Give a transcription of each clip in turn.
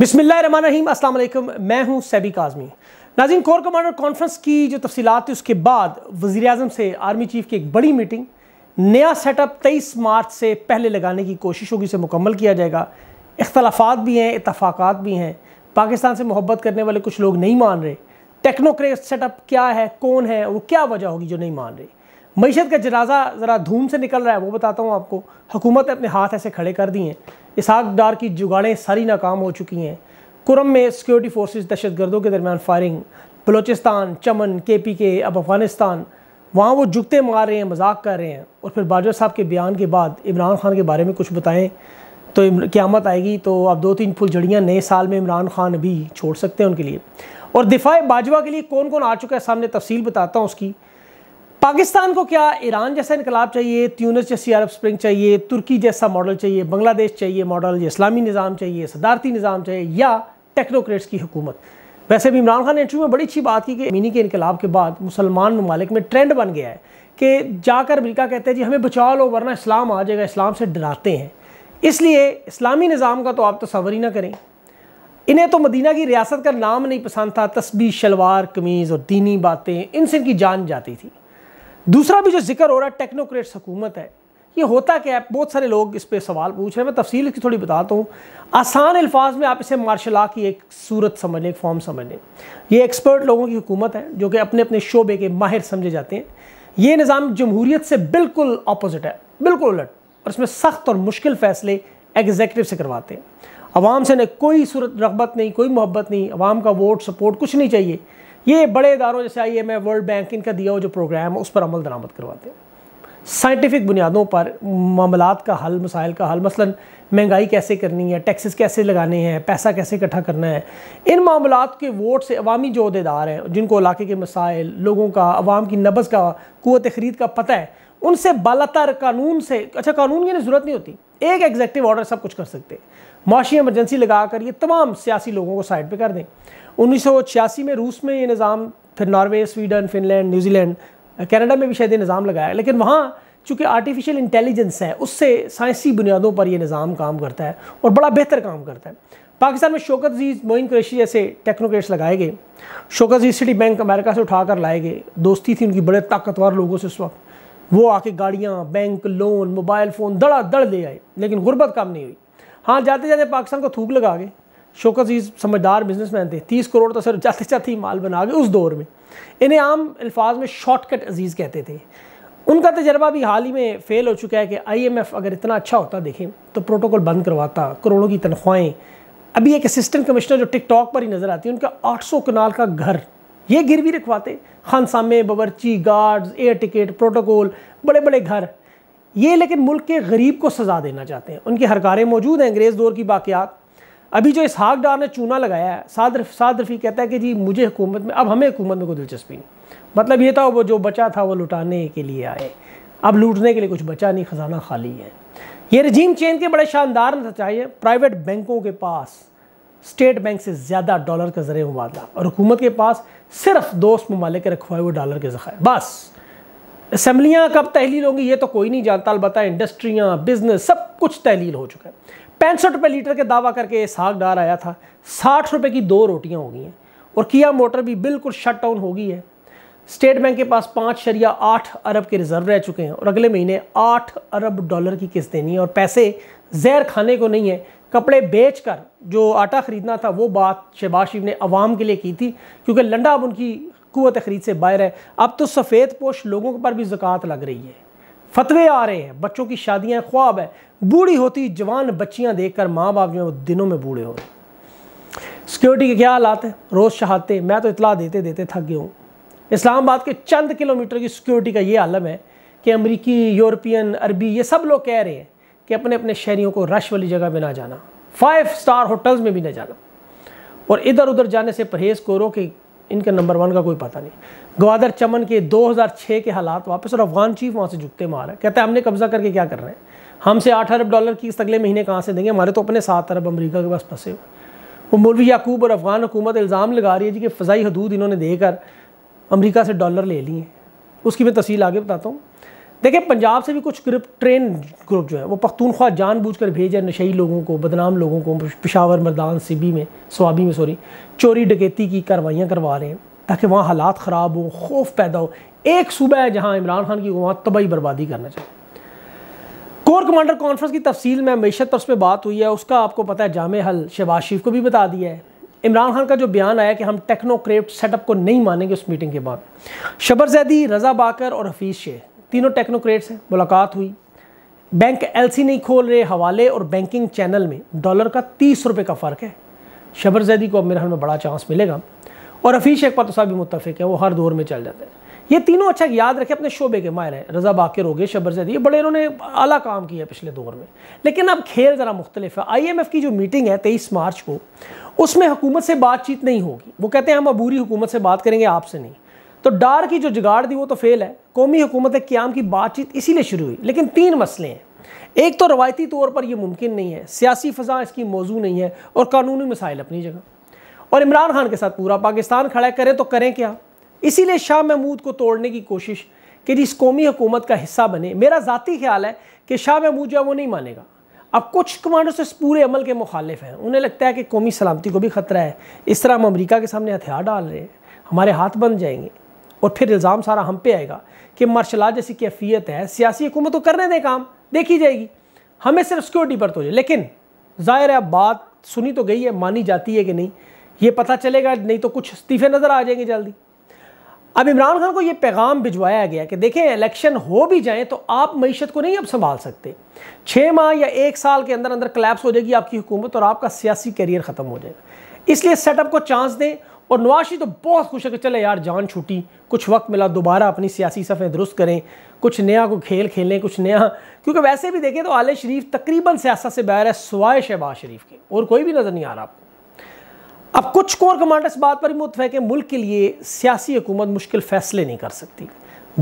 बिसमीम अल्लाम मैं हूं सैबी काजमी नाजिन कोर कमांडर कॉन्फ्रेंस की जो तफसीत थी उसके बाद वज़ी अजम से आर्मी चीफ की एक बड़ी मीटिंग नया सेटअप तेईस मार्च से पहले लगाने की कोशिश होगी इसे मुकम्मल किया जाएगा इख्तलाफात भी हैं इतफाक़ात भी हैं पाकिस्तान से मोहब्बत करने वाले कुछ लोग नहीं मान रहे टेक्नोक्रेट सेटअप क्या है कौन है वो क्या वजह होगी जो नहीं मान रही मीशत का जनाजा ज़रा धूम से निकल रहा है वो बताता हूँ आपको हुकूमत ने अपने हाथ ऐसे खड़े कर दिए हैं इसहाक डार की जुगाड़ें सारी नाकाम हो चुकी हैं कुरम में सिक्योरिटी दहशत दहशतगर्दों के दरमियान फायरिंग बलोचिस्तान चमन के पी के अब अफगानिस्तान वहाँ वो जुगते मार रहे हैं मजाक कर रहे हैं और फिर बाजवा साहब के बयान के बाद इमरान खान के बारे में कुछ बताएं तो क्यामत आएगी तो आप दो तीन फुलझड़ियाँ नए साल में इमरान खान भी छोड़ सकते हैं उनके लिए और दिफाए बाजवा के लिए कौन कौन आ चुका है सामने तफसील बताता हूँ उसकी पाकिस्तान को क्या ईरान जैसा इनकलाब चाहिए त्यूनस जैसी अरब स्प्रिंग चाहिए तुर्की जैसा मॉडल चाहिए बांग्लादेश चाहिए मॉडल इस्लामी निज़ाम चाहिए सदारती निज़ाम चाहिए या टेक्नोक्रेट्स की हुकूमत वैसे भी इमरान खान ने इंटरव्यू में बड़ी अच्छी बात की कि मिनी के इनकलाब के बाद मुसलमान ममालिक में ट्रेंड बन गया है कि जाकर अमरीका कहते हैं जी हमें बचा लो वरना इस्लाम आ जाएगा इस्लाम से डराते हैं इसलिए इस्लामी निज़ाम का तो आप तस्वर ही ना करें इन्हें तो मदीना की रियासत का नाम नहीं पसंद था तस्बी शलवार कमीज़ और दीनी बातें इनसे इनकी जान जाती थी दूसरा भी जो जिक्र हो रहा है टेक्नोक्रेट्स हुकूमत है ये होता क्या है बहुत सारे लोग इस पर सवाल पूछ रहे हैं मैं तफसील की थोड़ी बताता हूँ आसान अल्फाज में आप इसे मार्शल आ की एक सूरत समझ लें एक फॉर्म समझ लें ये एक्सपर्ट लोगों की हुकूमत है जो कि अपने अपने शोबे के माहिर समझे जाते हैं ये निज़ाम जमहूरीत से बिल्कुल अपोजिट है बिल्कुल उलट और इसमें सख्त और मुश्किल फ़ैसले एग्जेक्टिव से करवाते हैं आवाम से न कोई सूरत रगबत नहीं कोई मोहब्बत नहीं आवाम का वोट सपोर्ट कुछ नहीं चाहिए ये बड़े इदारों जैसे आई एम वर्ल्ड बैंक इनका दिया हुआ जो प्रोग्राम है उस पर अमल दरामद करवाते हैं साइंटिफिक बुनियादों पर मामला का हल मसाइल का हल मसलन महंगाई कैसे करनी है टैक्सेस कैसे लगाने हैं पैसा कैसे इकट्ठा करना है इन मामला के वोट से अवामी जो अहदेदार हैं जिनको इलाके के मसाइल लोगों का अवाम की नबज का कुत खरीद का पता है उनसे बालतर कानून से अच्छा कानून की ज़रूरत नहीं होती एक एग्जेक्टिव ऑर्डर सब कुछ कर सकते हैं माशी एमरजेंसी लगा कर ये तमाम सियासी लोगों को साइड पर कर दें उन्नीस में रूस में ये निज़ाम फिर Norway Sweden Finland New Zealand Canada में भी शायद ये निज़ाम लगाया लेकिन वहाँ चूँकि आर्टिफिशियल इंटेलिजेंस है उससे साइंसी बुनियादों पर यह निज़ाम काम करता है और बड़ा बेहतर काम करता है पाकिस्तान में शोकत जीज मोइन कुरैशी जैसे टेक्नोक्रेट्स लगाए गए Shaukat Aziz Citibank America से उठा कर लाए गए दोस्ती थी उनकी बड़े ताकतवर लोगों से उस वक्त वो आके गाड़ियाँ बैंक लोन मोबाइल फ़ोन दड़ा दड़ ले आए लेकिन गुर्बत काम नहीं हुई हाँ जाते जाते पाकिस्तान को थूक लगा गए शोक अजीज़ समझदार बिजनेसमैन थे तीस करोड़ तो सर जाते जाते ही माल बना गए उस दौर में इन्हें आम अल्फाज में शॉर्टकट अजीज़ कहते थे उनका तजर्बा भी हाल ही में फेल हो चुका है कि आईएमएफ अगर इतना अच्छा होता देखें तो प्रोटोकॉल बंद करवाता करोड़ों की तनख्वाहें अभी एक असिस्टेंट कमिश्नर जो टिकटॉक पर ही नज़र आती है उनका 800 कनाल का घर ये गिर भी रखवाते खानसामे बावरची गार्ड्स एयर टिकट प्रोटोकॉल बड़े बड़े घर ये लेकिन मुल्क के गरीब को सज़ा देना चाहते हैं उनकी हरकारें मौजूद हैं अंग्रेज़ दौर की बाक़ियात अभी जो इसहाक डार ने चूना लगाया है साद साद रफ़ी कहता है कि जी मुझे हुकूमत में अब हमें हुकूमत में कोई दिलचस्पी नहीं मतलब ये था वो जो बचा था वो लुटाने के लिए आए अब लूटने के लिए कुछ बचा नहीं ख़जाना खाली है ये रजीम चेन के बड़े शानदार चाहिए प्राइवेट बैंकों के पास स्टेट बैंक से ज़्यादा डॉलर का ज़रिए मुबादला और हुकूमत के पास सिर्फ दोस्त ममालिक रखवाए हुए डॉलर के ज़खाए बस असम्बलियाँ कब तहलील होंगी ये तो कोई नहीं जानता अलबत् इंडस्ट्रियाँ बिजनेस सब कुछ तहलील हो चुका है पैंसठ रुपये लीटर के दावा करके ये साग डाल आया था साठ रुपये की दो रोटियां हो गई हैं और किया मोटर भी बिल्कुल शट डाउन हो गई है स्टेट बैंक के पास पाँच शरिया आठ अरब के रिजर्व रह चुके हैं और अगले महीने आठ अरब डॉलर की किस्त देनी है और पैसे जहर खाने को नहीं है कपड़े बेच कर जो आटा ख़रीदना था वो बात शहबाज शरीफ ने आवाम के लिए की थी क्योंकि लंडा अब उनकी कुत ख़रीद से बाहर है अब तो सफ़ेद पोश लोगों पर भी ज़क़़त लग रही है फतवे आ रहे हैं बच्चों की शादियाँ ख्वाब है बूढ़ी होती जवान बच्चियां देखकर माँ बाप जो दिनों में बूढ़े हो सिक्योरिटी के क्या हालात है रोज़ चाहते मैं तो इतला देते देते थक गया हूँ इस्लामाबाद के चंद किलोमीटर की सिक्योरिटी का ये आलम है कि अमरीकी यूरोपियन अरबी ये सब लोग कह रहे हैं कि अपने अपने शहरीों को रश वाली जगह में ना जाना फाइव स्टार होटल्स में भी ना जाना और इधर उधर जाने से परहेज़ करो कि इनका नंबर वन का कोई पता नहीं गवादर चमन के 2006 के हालात वापस और अफगान चीफ वहाँ से झुकते मार है कहते हैं हमने कब्ज़ा करके क्या कर रहे हैं हमसे आठ अरब डॉलर की अगले महीने कहाँ से देंगे हमारे तो अपने सात अरब अमरीका के पास फंसे वो मौलवी याकूब और अफगान हुकूमत इल्ज़ाम लगा रही है जी कि फ़जाई हदूद इन्होंने देकर अमरीका से डॉलर ले लिए उसकी मैं तफसील आगे बताता हूँ देखिए पंजाब से भी कुछ ग्रुप ट्रेन ग्रुप जो है वो पख्तूनख्वा जान बूझ कर भेजे नशई लोगों को बदनाम लोगों को पिशावर मर्दान सिबी में स्वाबी में सॉरी चोरी डकैती की कार्रवाइयाँ करवा रहे हैं ताकि वहाँ हालात ख़राब हों खौफ पैदा हो एक सूबा है जहाँ इमरान खान की वहाँ तबाही बर्बादी करना चाहिए कोर कमांडर कॉन्फ्रेंस की तफसील में मीशत पर उस पर बात हुई है उसका आपको पता है जाम हल शहबाज शरीफ को भी बता दिया है इमरान खान का जो बयान आया कि हम टेक्नोक्रेट सेटअप को नहीं मानेंगे उस मीटिंग के बाद शबर जैदी रजा बाकर और हफीज़ शेख तीनों टेक्नोक्रेट्स हैं मुलाकात हुई बैंक एलसी नहीं खोल रहे हवाले और बैंकिंग चैनल में डॉलर का तीस रुपये का फ़र्क है शबर जैदी को अब मेरे हल में बड़ा चांस मिलेगा और हफीज़ शेख पर तो साहब भी मुतफ़िक है वो हर दौर में चल जाते हैं ये तीनों अच्छा याद रखें अपने शोबे के हैं रजा बाकर हो गए शबर जैद ये बड़े इन्होंने अला काम किया पिछले दौर में लेकिन अब खेल ज़रा मुख्तलिफ है आई एम एफ़ की जो मीटिंग है तेईस मार्च को उसमें हुकूमत से बातचीत नहीं होगी वो कहते हैं हम अबूरी हुकूमत से बात करेंगे आपसे नहीं तो डार की जो जुगाड़ दी वो तो फेल है कौमी हुकूमत क्याम की बातचीत इसीलिए शुरू हुई लेकिन तीन मसले हैं एक तो रवायती तौर पर यह मुमकिन नहीं है सियासी फ़जा इसकी मौजू नहीं है और कानूनी मसाइल अपनी जगह और इमरान खान के साथ पूरा पाकिस्तान खड़ा करे तो करें क्या इसीलिए शाह महमूद को तोड़ने की कोशिश कि जिस कौमी हुकूमत का हिस्सा बने मेरा ज़ाती ख्याल है कि शाह महमूद जो है वो नहीं मानेगा अब कुछ कमांडर से पूरे अमल के मुखालिफ हैं उन्हें लगता है कि कौमी सलामती को भी ख़तरा है इस तरह हम अमरीका के सामने हथियार डाल रहे हैं हमारे हाथ बन जाएंगे और फिर इल्ज़ाम सारा हम पे आएगा कि मार्शला जैसी कैफियत है सियासी हुकूमत तो करने दें काम देखी जाएगी हमें सिर्फ सिक्योरिटी पर तो लेकिन ज़ाहिर है अब बात सुनी तो गई है मानी जाती है कि नहीं ये पता चलेगा नहीं तो कुछ इस्तीफे नज़र आ जाएंगे जल्दी अब इमरान खान को ये पैगाम भिजवाया गया कि देखें इलेक्शन हो भी जाए तो आप मीशत को नहीं अब संभाल सकते छः माह या एक साल के अंदर अंदर क्लैप्स हो जाएगी आपकी हुकूमत और आपका सियासी करियर ख़त्म हो जाएगा इसलिए सेटअप को चांस दें और नवाशी तो बहुत खुश है कि चले यार जान छूटी कुछ वक्त मिला दोबारा अपनी सियासी सफ़ें दुरुस्त करें कुछ नया को खेल खेलें कुछ नया क्योंकि वैसे भी देखें तो आल शरीफ तकरीबन सियासत से बाहर है सवाए शहबाज शरीफ के और कोई भी नज़र नहीं आ रहा आपको अब कुछ कोर कमांडर्स बात पर मुतफ है कि मुल्क के लिए सियासी हुकूमत मुश्किल फैसले नहीं कर सकती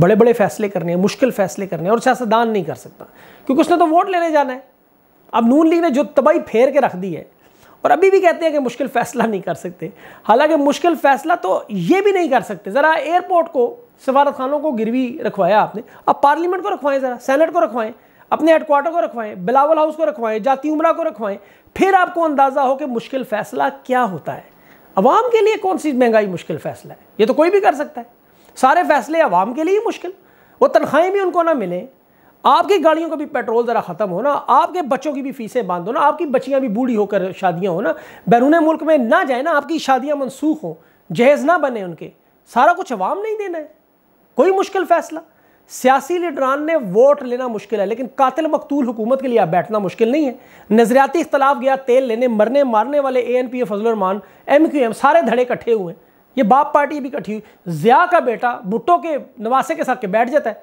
बड़े बड़े फैसले करने हैं मुश्किल फैसले करने हैं और सियासतदान नहीं कर सकता क्योंकि उसने तो वोट लेने जाना है अब नून लीग ने जो तबाही फेर के रख दी है और अभी भी कहते हैं कि मुश्किल फैसला नहीं कर सकते हालांकि मुश्किल फैसला तो ये भी नहीं कर सकते ज़रा एयरपोर्ट को सफारत खानों को गिरवी रखवाया आपने अब पार्लियामेंट को रखवाएं ज़रा सेनेट को रखवाएं अपने हेडक्वार्टर को रखवाएं बिलावल हाउस को रखवाएं जाति उमरा को रखवाएं फिर आपको अंदाज़ा हो कि मुश्किल फैसला क्या होता है अवाम के लिए कौन सी महंगाई मुश्किल फैसला है ये तो कोई भी कर सकता है सारे फैसले आवाम के लिए ही मुश्किल वो तनख्वाहें भी उनको ना मिलें आपकी गाड़ियों का भी पेट्रोल ज़रा ख़त्म हो ना आपके बच्चों की भी फीसें बांध होना ना आपकी बच्चियाँ भी बूढ़ी होकर शादियाँ हो ना बैरून मुल्क में ना जाए ना आपकी शादियाँ मनसूख हों जहेज़ ना बने उनके सारा कुछ अवाम नहीं देना है कोई मुश्किल फैसला सियासी लीडरान ने वोट लेना मुश्किल है लेकिन कातिल मकतूल हुकूमत के लिए आप बैठना मुश्किल नहीं है नजरियाती इख्तलाफ गया तेल लेने मरने मारने वाले A N P A Fazlur Rehman M Q M सारे धड़े इकट्ठे हुए हैं ये बाप पार्टी भी इकट्ठी हुई जिया का बेटा भुट्टो के नवासे के साथ के बैठ जाता है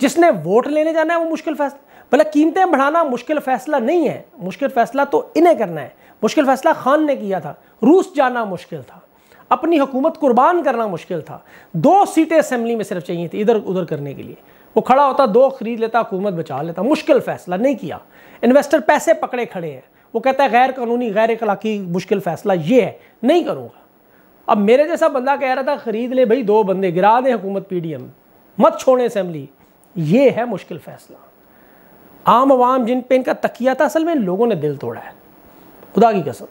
जिसने वोट लेने जाना है वो मुश्किल फैसला भले कीमतें बढ़ाना मुश्किल फैसला नहीं है मुश्किल फैसला तो इन्हें करना है मुश्किल फैसला खान ने किया था रूस जाना मुश्किल था अपनी हुकूमत कुर्बान करना मुश्किल था दो सीटें असम्बली में सिर्फ चाहिए थी इधर उधर करने के लिए वो खड़ा होता दो खरीद लेता हुकूमत बचा लेता मुश्किल फैसला नहीं किया इन्वेस्टर पैसे पकड़े खड़े हैं वो कहता है गैर कानूनी गैर इखलाकी मुश्किल फैसला ये है नहीं करूँगा अब मेरे जैसा बंदा कह रहा था खरीद ले भाई दो बंदे गिरा दें हुकूमत पीडीएम मत छोड़ें असम्बली ये है मुश्किल फैसला आम आवाम जिन पर इनका तकिया था असल में लोगों ने दिल तोड़ा है खुदा की कसम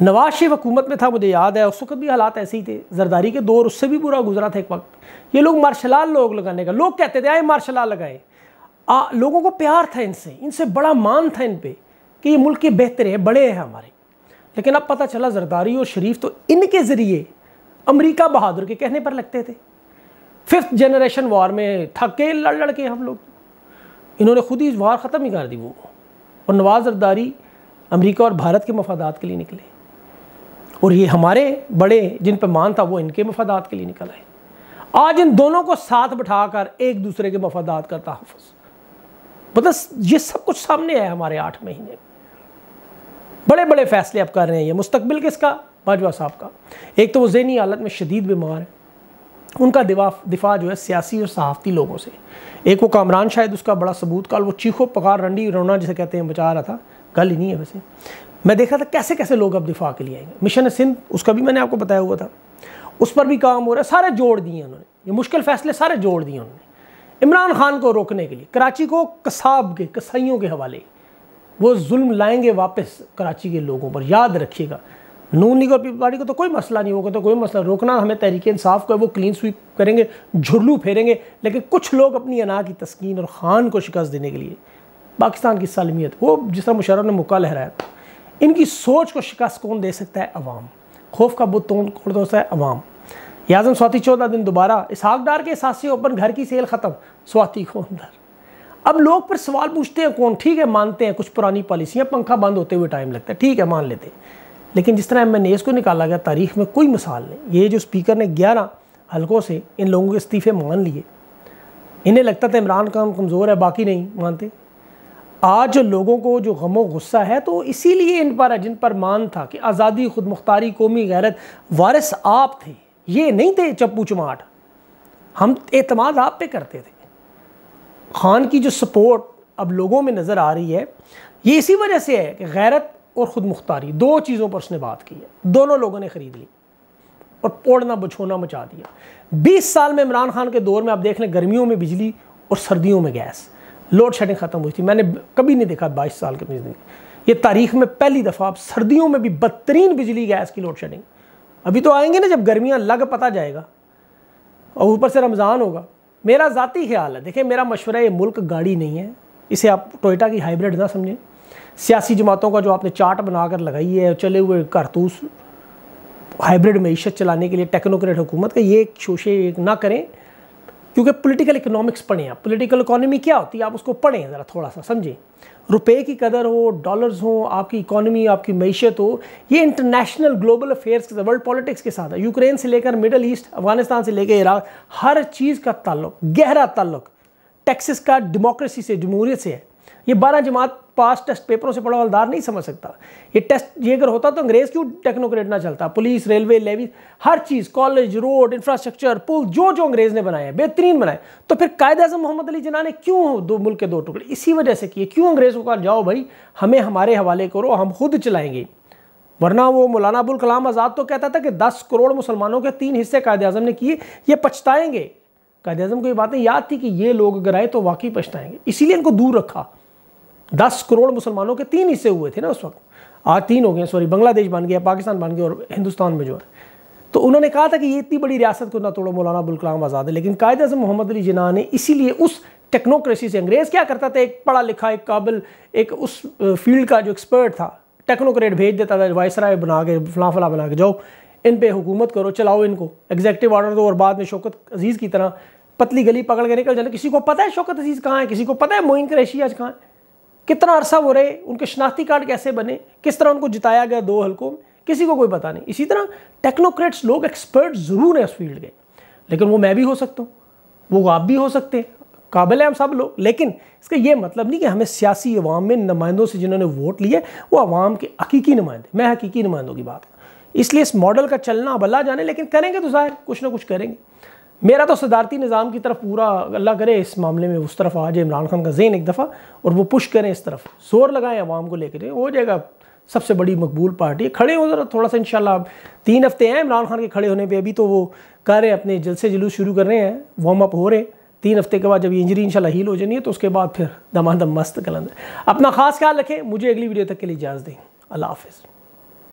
नवाज शरीफ हुकूमत में था मुझे याद है उस वक्त भी हालात ऐसे ही थे जरदारी के दौर उससे भी बुरा गुजरा था एक वक्त ये लोग मार्शलाल लोग लगाने का लोग कहते थे आए मार्शलाल लगाए आ, लोगों को प्यार था इनसे इनसे बड़ा मान था इन पर कि ये मुल्क के बेहतर है बड़े हैं हमारे लेकिन अब पता चला जरदारी और शरीफ तो इनके ज़रिए अमरीका बहादुर के कहने पर लगते थे फिफ्थ जनरेशन वार में थके लड़ लड़ के हम लोग इन्होंने खुद ही वार ख़त्म ही कर दी वो और नवाज जरदारी अमरीका और भारत के मफादात के लिए निकले और ये हमारे बड़े जिन पर मान था वो इनके मफादात के लिए निकल आए आज इन दोनों को साथ बिठाकर एक दूसरे के मफादात का तहफ़ मतलब ये सब कुछ सामने आया हमारे आठ महीने बड़े बड़े फैसले अब कर रहे हैं ये मुस्तबिल किसका बाजवा साहब का एक तो वो जहनी हालत में शदीद बीमार है उनका दिवा दिफा जो है सियासी और सहाफ़ती लोगों से एक वो कामरान शायद उसका बड़ा सबूत काल वो चीखो पकार रंडी रोना जिसे कहते हैं बचा रहा था कल ही नहीं है वैसे मैं देख रहा था कैसे कैसे लोग अब दिफा के लिए आएंगे मिशन सिंध उसका भी मैंने आपको बताया हुआ था उस पर भी काम हो रहा है सारे जोड़ दिए उन्होंने ये मुश्किल फैसले सारे जोड़ दिए उन्होंने इमरान खान को रोकने के लिए कराची को कसाब के कसाइयों के हवाले वो जुल्म लाएंगे वापस कराची के लोगों पर याद रखिएगा नून लीग और पीपल पार्टी को तो कोई मसला नहीं होगा तो कोई मसला रोकना हमें तहरीक इंसाफ को वो क्लीन स्वीप करेंगे झुरलू फेरेंगे लेकिन कुछ लोग अपनी अना की तस्कीन और खान को शिकस्त देने के लिए पाकिस्तान की सालमियत वो जिस तरह मुशर्रफ ने मुका लहराया था इनकी सोच को शिकस्त कौन दे सकता है अवाम खौफ का बुत कौन दोस्त है अवाम याजम स्वाति चौदह दिन दोबारा इसहाक के सासी ओपन घर की सेल ख़त्म स्वाति को अंदर अब लोग पर सवाल पूछते हैं कौन ठीक है मानते हैं कुछ पुरानी पॉलिसियाँ पंखा बंद होते हुए टाइम लगता है ठीक है मान लेते हैं लेकिन जिस तरह एम एन एस को निकाला गया तारीख में कोई मिसाल नहीं ये जो स्पीकर ने ग्यारह हलकों से इन लोगों के इस्तीफे मान लिए इन्हें लगता था इमरान खान कमज़ोर है बाकी नहीं मानते आज लोगों को जो गमो गुस्सा है तो इसीलिए इन पर जिन पर मान था कि आज़ादी खुद मुख्तारी कौमी गैरत वारिस आप थे ये नहीं थे चप्पू चमाट हम एतमाद आप पे करते थे खान की जो सपोर्ट अब लोगों में नज़र आ रही है ये इसी वजह से है कि गैरत और ख़ुद मुख्तारी दो चीज़ों पर उसने बात की है दोनों लोगों ने ख़रीद ली और पोड़ना बछोना मचा दिया 20 साल में इमरान खान के दौर में आप देख लें गर्मियों में बिजली और सर्दियों में गैस लोड शेडिंग ख़त्म हुई थी मैंने कभी नहीं देखा बाईस साल की बिजली ये तारीख में पहली दफ़ा आप सर्दियों में भी बदतरीन बिजली गैस की लोड शेडिंग अभी तो आएंगे ना जब गर्मियाँ लग पता जाएगा और ऊपर से रमज़ान होगा मेरा ज़ाती ख्याल है देखिए मेरा मशवरा ये मुल्क गाड़ी नहीं है इसे आप टोयटा की हाइब्रिड ना समझें सियासी जमातों का जो आपने चार्ट बनाकर लगाई है चले हुए कारतूस हाइब्रिड मीशत चलाने के लिए टेक्नोक्रेट हुकूमत का ये एक शोशे ना करें क्योंकि पॉलिटिकल इकोनॉमिक्स पढ़ें आप पोलिटिकल इकोनॉमी क्या होती है आप उसको पढ़ें ज़रा थोड़ा सा समझें रुपए की कदर हो डॉलर्स हो आपकी इकोनॉमी आपकी मीशत हो ये इंटरनेशनल ग्लोबल अफेयर्स के वर्ल्ड पॉलिटिक्स के साथ है यूक्रेन से लेकर मिडल ईस्ट अफगानिस्तान से लेकर इराक हर चीज़ का ताल्लुक गहरा ताल्लुक टैक्सिस का डेमोक्रेसी से जमहूरियत से है ये बारह जमात पास टेस्ट पेपरों से पढ़ा वालदार नहीं समझ सकता ये टेस्ट ये अगर होता तो अंग्रेज क्यों टेक्नोक्रेट ना चलता पुलिस रेलवे लेवी हर चीज़ कॉलेज रोड इंफ्रास्ट्रक्चर पुल जो जो अंग्रेज ने बनाए बेहतरीन बनाए तो फिर कायद अजम मोहम्मद अली जना ने क्यों दो मुल्क के दो टुकड़े इसी वजह से किए क्यों अंग्रेज़ को कहा जाओ भाई हमें हमारे हवाले करो हम खुद चलाएंगे वरना वो मौलाना अबुल कलाम आज़ाद तो कहता था कि दस करोड़ मुसलमानों के तीन हिस्से कायद अजम ने किए ये पछताएंगे कायद अजम को ये बातें याद थी कि ये लोग अगर आए तो वाकई पछताएंगे इसीलिए इनको दूर रखा दस करोड़ मुसलमानों के तीन हिस्से हुए थे ना उस वक्त आज तीन हो गए सॉरी बांग्लादेश बन गया पाकिस्तान बन गया और हिंदुस्तान में जो है तो उन्होंने कहा था कि ये इतनी बड़ी रियासत को ना तोड़ो मौलाना अबुल कलाम आज़ाद है लेकिन कायद अजम मोहम्मद अली जना ने इसीलिए उस टेक्नोक्रेसी से अंग्रेज़ क्या करता था एक पढ़ा लिखा एक काबिल एक उस फील्ड का जो एक्सपर्ट था टेक्नोक्रेट भेज देता था वायसराय बना के फला फला बना के जाओ इन पर हुकूमत करो चलाओ इनको एग्जेक्टिव ऑर्डर दो और बाद में शौकत अजीज़ की तरह पतली गली पकड़ के निकल जाना किसी को पता है शौकत अजीज़ कहाँ है किसी को पता है मोइन क्रेशी आज कहाँ है कितना अरसा वो रहे उनके शनाख्ती कार्ड कैसे बने किस तरह उनको जिताया गया दो हल्कों में किसी को कोई पता नहीं इसी तरह टेक्नोक्रेट्स लोग एक्सपर्ट ज़रूर हैं उस फील्ड के लेकिन वो मैं भी हो सकता हूँ वो आप भी हो सकते हैं काबिल हैं हम सब लोग लेकिन इसका ये मतलब नहीं कि हमें सियासी अवाम में नुमाइंदों से जिन्होंने वोट लिए वो अवाम के हकीकी नुमाइंदे मैं हकीकी नुमाइंदों की बात इसलिए इस मॉडल का चलना अब अल्लाह जाने लेकिन करेंगे तो ज़ाहिर कुछ ना कुछ करेंगे मेरा तो सदारती निज़ाम की तरफ पूरा अल्लाह करे इस मामले में उस तरफ आ जाए इमरान खान का जेन एक दफ़ा और वो पुश करें इस तरफ जोर लगाएं आवाम को लेकर हो जाएगा सबसे बड़ी मकबूल पार्टी खड़े हो ज़रा थोड़ा सा इन तीन हफ्ते हैं इमरान खान के खड़े होने पर अभी तो वो कर रहे हैं अपने जलसे जुलूस शुरू कर रहे हैं वार्म अप हो रहे हैं तीन हफ्ते के बाद जब इंजरी इंशाल्लाह हील हो जानी है तो उसके बाद फिर दमादम मस्त कलंद अपना खास ख्याल रखें मुझे अगली वीडियो तक के लिए इजाज़त दें अल्लाह हाफिज़